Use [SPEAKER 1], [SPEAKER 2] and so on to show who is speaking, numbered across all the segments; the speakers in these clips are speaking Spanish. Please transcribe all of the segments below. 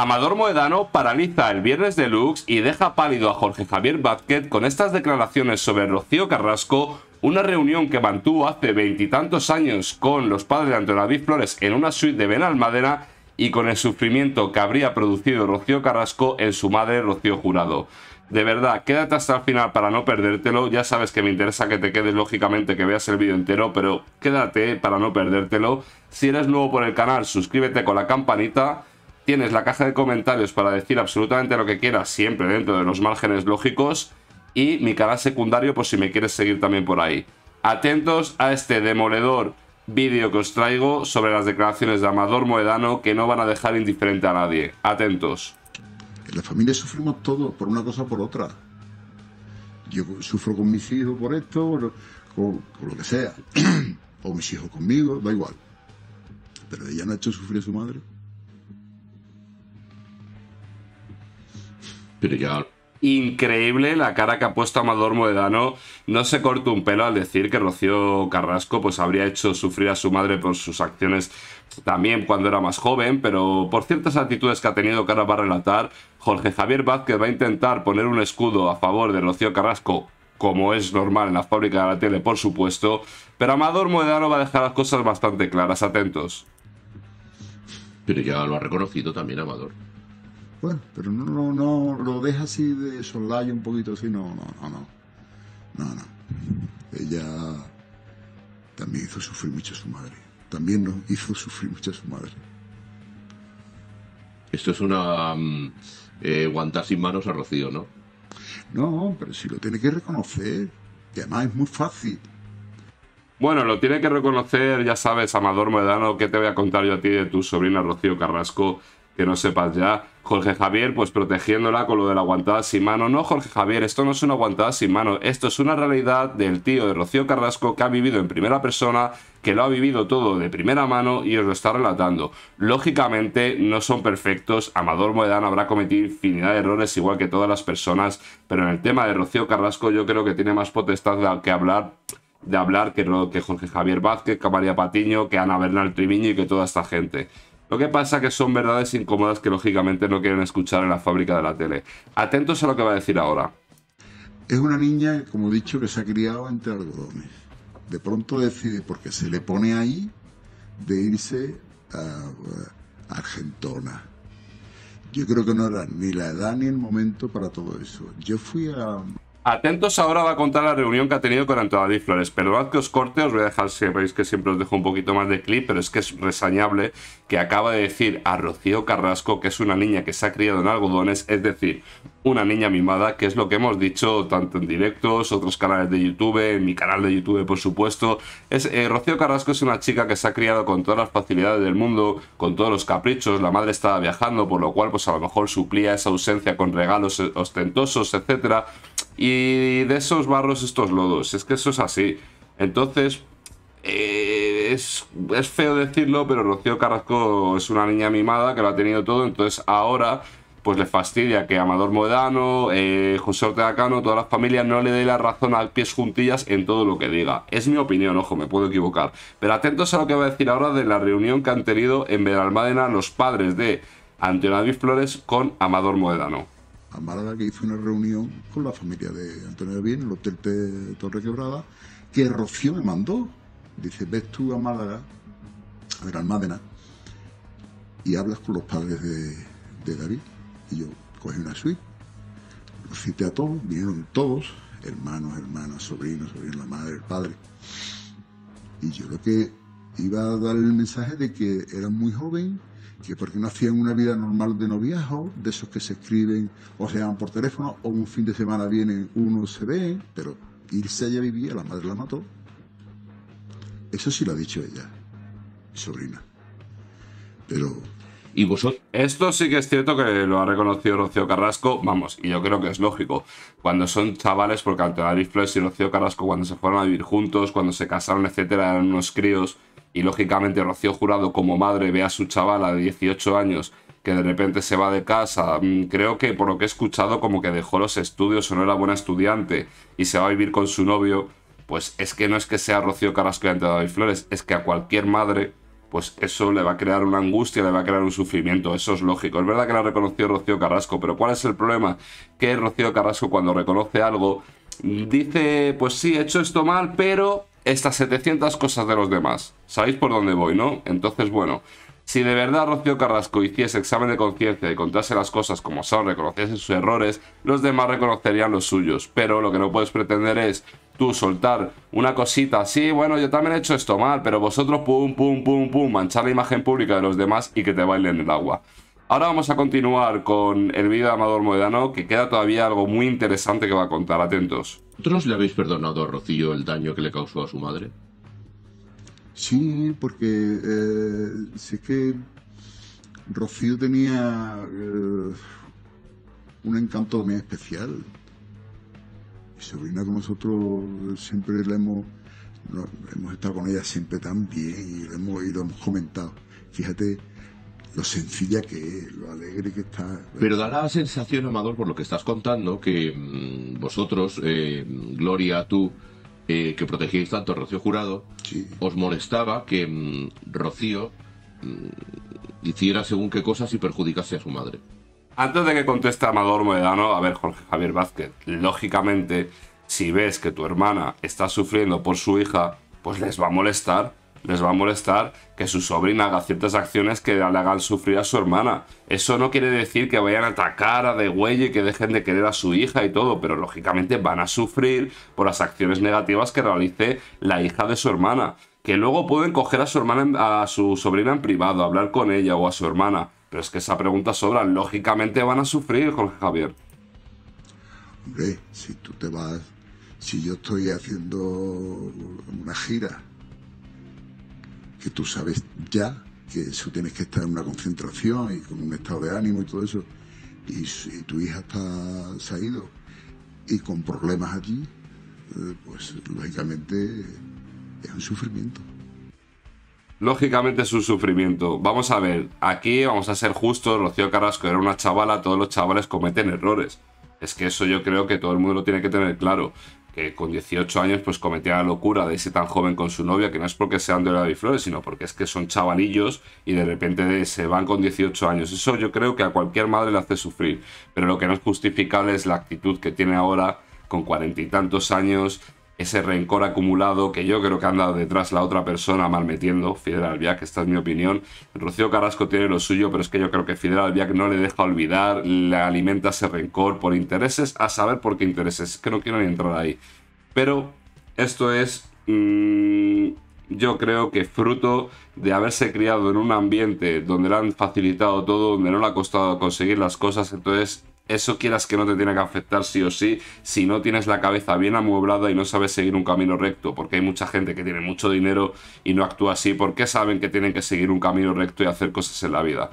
[SPEAKER 1] Amador Moedano paraliza el Viernes Deluxe y deja pálido a Jorge Javier Vázquez con estas declaraciones sobre Rocío Carrasco, una reunión que mantuvo hace veintitantos años con los padres de Antonio David Flores en una suite de Benalmádena y con el sufrimiento que habría producido Rocío Carrasco en su madre Rocío Jurado. De verdad, quédate hasta el final para no perdértelo. Ya sabes que me interesa que te quedes, lógicamente, que veas el vídeo entero, pero quédate para no perdértelo. Si eres nuevo por el canal, suscríbete con la campanita Tienes la caja de comentarios para decir absolutamente lo que quieras, siempre dentro de los márgenes lógicos. Y mi canal secundario, por si me quieres seguir también por ahí. Atentos a este demoledor vídeo que os traigo sobre las declaraciones de Amador Moedano que no van a dejar indiferente a nadie.
[SPEAKER 2] Atentos. En la familia sufrimos todos por una cosa o por otra. Yo sufro con mis hijos por esto, o lo que sea. o mis hijos conmigo, da igual. Pero ella no ha hecho sufrir a su madre.
[SPEAKER 1] Increíble la cara que ha puesto Amador Moedano. No se cortó un pelo al decir que Rocío Carrasco pues habría hecho sufrir a su madre por sus acciones también cuando era más joven, pero por ciertas actitudes que ha tenido cara para relatar, Jorge Javier Vázquez va a intentar poner un escudo a favor de Rocío Carrasco como es normal en la fábrica de la tele, por supuesto, pero Amador Moedano va a dejar las cosas bastante claras, atentos. Pero ya lo ha reconocido también Amador.
[SPEAKER 2] Bueno, pero no, no, no lo deja así de y un poquito así, no, no, no, no. No, no. Ella también hizo sufrir mucho a su madre. También hizo sufrir mucho a su madre. Esto es una mm, eh, guantar sin manos a Rocío, ¿no? No, pero si lo tiene que reconocer. que además es muy fácil.
[SPEAKER 1] Bueno, lo tiene que reconocer, ya sabes, Amador Medano, que te voy a contar yo a ti de tu sobrina Rocío Carrasco, que no sepas ya. Jorge Javier, pues protegiéndola con lo de la aguantada sin mano. No, Jorge Javier, esto no es una aguantada sin mano. Esto es una realidad del tío de Rocío Carrasco que ha vivido en primera persona, que lo ha vivido todo de primera mano y os lo está relatando. Lógicamente no son perfectos. Amador Moedán habrá cometido infinidad de errores, igual que todas las personas. Pero en el tema de Rocío Carrasco, yo creo que tiene más potestad que hablar de hablar que, que Jorge Javier Vázquez, que María Patiño, que Ana Bernal Triviño y que toda esta gente. Lo que pasa es que son verdades incómodas que lógicamente no quieren escuchar en la fábrica de la tele. Atentos a lo que va a decir ahora.
[SPEAKER 2] Es una niña, como he dicho, que se ha criado entre algodones. De pronto decide, porque se le pone ahí, de irse a Argentona. Yo creo que no era ni la edad ni el momento para todo eso. Yo fui a,
[SPEAKER 1] Atentos ahora va a contar la reunión que ha tenido con Antonio Flores. Perdonad que os corte, os voy a dejar, si veis que siempre os dejo un poquito más de clip, pero es que es resañable que acaba de decir a Rocío Carrasco que es una niña que se ha criado en algodones, es decir, una niña mimada, que es lo que hemos dicho tanto en directos, otros canales de YouTube, en mi canal de YouTube por supuesto. Es, eh, Rocío Carrasco es una chica que se ha criado con todas las facilidades del mundo, con todos los caprichos, la madre estaba viajando, por lo cual pues a lo mejor suplía esa ausencia con regalos ostentosos, etcétera y de esos barros estos lodos. Es que eso es así. Entonces, eh, es, feo decirlo, pero Rocío Carrasco es una niña mimada que lo ha tenido todo, entonces ahora pues le fastidia que Amador Moedano, eh, José Ortega Cano, todas las familias no le dé la razón a pies juntillas en todo lo que diga. Es mi opinión, ojo, me puedo equivocar. Pero atentos a lo que va a decir ahora de la reunión que han tenido en Veralmádena los padres de Antonio David Flores con Amador Moedano
[SPEAKER 2] a Málaga que hizo una reunión con la familia de Antonio David... en el Hotel de Torre Quebrada, que Rocío me mandó. Dice, ves tú a Málaga, a ver, y hablas con los padres de, David. Y yo cogí una suite, los cité a todos, vinieron todos, hermanos, hermanas, sobrinos, sobrinos, la madre, el padre. Y yo lo que iba a dar el mensaje de que era muy joven, que porque no hacían una vida normal de noviazgo, de esos que se escriben o se llaman por teléfono, o un fin de semana vienen, uno se ve, pero irse allá vivía, la madre la mató. Eso sí lo ha dicho ella, sobrina. Pero y vosotros. Esto sí que es
[SPEAKER 1] cierto que lo ha reconocido Rocío Carrasco, vamos, y yo creo que es lógico. Cuando son chavales, porque Antonio Flores y Rocío Carrasco, cuando se fueron a vivir juntos, cuando se casaron, etcétera, eran unos críos y lógicamente Rocío Jurado como madre ve a su chavala de 18 años que de repente se va de casa, mm, creo que por lo que he escuchado como que dejó los estudios o no era buena estudiante y se va a vivir con su novio, pues es que no es que sea Rocío Carrasco y ante David Flores, es que a cualquier madre pues eso le va a crear una angustia, le va a crear un sufrimiento, eso es lógico. Es verdad que la reconoció Rocío Carrasco, pero ¿cuál es el problema? Que Rocío Carrasco cuando reconoce algo dice, pues sí, he hecho esto mal, pero estas 700 cosas de los demás. Sabéis por dónde voy, ¿no? Entonces, bueno, si de verdad Rocío Carrasco hiciese examen de conciencia y contase las cosas como son, reconociese sus errores, los demás reconocerían los suyos. Pero lo que no puedes pretender es tú soltar una cosita así, bueno, yo también he hecho esto mal, pero vosotros pum, pum, pum, pum, manchar la imagen pública de los demás y que te bailen el agua. Ahora vamos a continuar con el vídeo de Amador Moedano, que queda todavía algo muy interesante que va a contar. Atentos. ¿Vosotros le habéis perdonado a Rocío el daño que le causó a su madre?
[SPEAKER 2] Sí, porque eh, que Rocío tenía eh, un encanto muy especial. Mi sobrina con nosotros siempre la hemos, hemos estado con ella siempre tan bien y y lo hemos comentado. Fíjate lo sencilla que es, lo alegre que está. Pero
[SPEAKER 1] dará la sensación, Amador, por lo que estás contando, que mm, vosotros, eh, Gloria, tú, eh, que protegíais tanto a Rocío Jurado, os molestaba que mm, Rocío mm, hiciera según qué cosas y perjudicase a su madre. Antes de que conteste Amador Moedano, a ver, Jorge Javier Vázquez, lógicamente, si ves que tu hermana está sufriendo por su hija, pues les va a molestar les va a molestar que su sobrina haga ciertas acciones que le hagan sufrir a su hermana. Eso no quiere decir que vayan a atacar a Degüelle y que dejen de querer a su hija y todo, pero lógicamente van a sufrir por las acciones negativas que realice la hija de su hermana. Que luego pueden coger a su hermana, a su sobrina en privado, hablar con ella o a su hermana. Pero es que esa pregunta sobra. Lógicamente van a sufrir, con Javier.
[SPEAKER 2] Hombre, si tú te vas, si yo estoy haciendo una gira que tú sabes ya que eso tienes que estar en una concentración y con un estado de ánimo y todo eso, y, si tu hija está, se ha ido y con problemas allí, eh, pues lógicamente es un sufrimiento.
[SPEAKER 1] Lógicamente es un sufrimiento. Vamos a ver, aquí vamos a ser justos, Rocío Carrasco era una chavala, todos los chavales cometen errores. Es que eso yo creo que todo el mundo lo tiene que tener claro que con 18 años pues cometía la locura de ese tan joven con su novia, que no es porque sean de Olavi Flores, sino porque es que son chavalillos y de repente se van con 18 años. Eso yo creo que a cualquier madre le hace sufrir, pero lo que no es justificable es la actitud que tiene ahora con cuarenta y tantos años ese rencor acumulado que yo creo que anda detrás la otra persona malmetiendo, Fidel Albiac, esta es mi opinión. Rocío Carrasco tiene lo suyo, pero es que yo creo que Fidel Albiac no le deja olvidar, le alimenta ese rencor por intereses, a saber por qué intereses, es que no quiero ni entrar ahí. Pero esto es, mm, yo creo que fruto de haberse criado en un ambiente donde le han facilitado todo, donde no le ha costado conseguir las cosas, entonces eso quieras que no te tiene que afectar sí o sí si no tienes la cabeza bien amueblada y no sabes seguir un camino recto, porque hay mucha gente que tiene mucho dinero y no actúa así porque saben que tienen que seguir un camino recto y hacer cosas en la vida.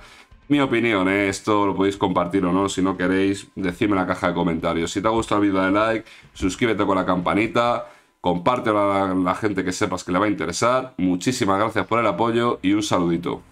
[SPEAKER 1] Mi opinión, ¿eh? esto lo podéis compartir o no, si no queréis, decidme en la caja de comentarios. Si te ha gustado el vídeo, dale like, suscríbete con la campanita, compártelo a la, a la gente que sepas que le va a interesar. Muchísimas gracias por el apoyo y un saludito.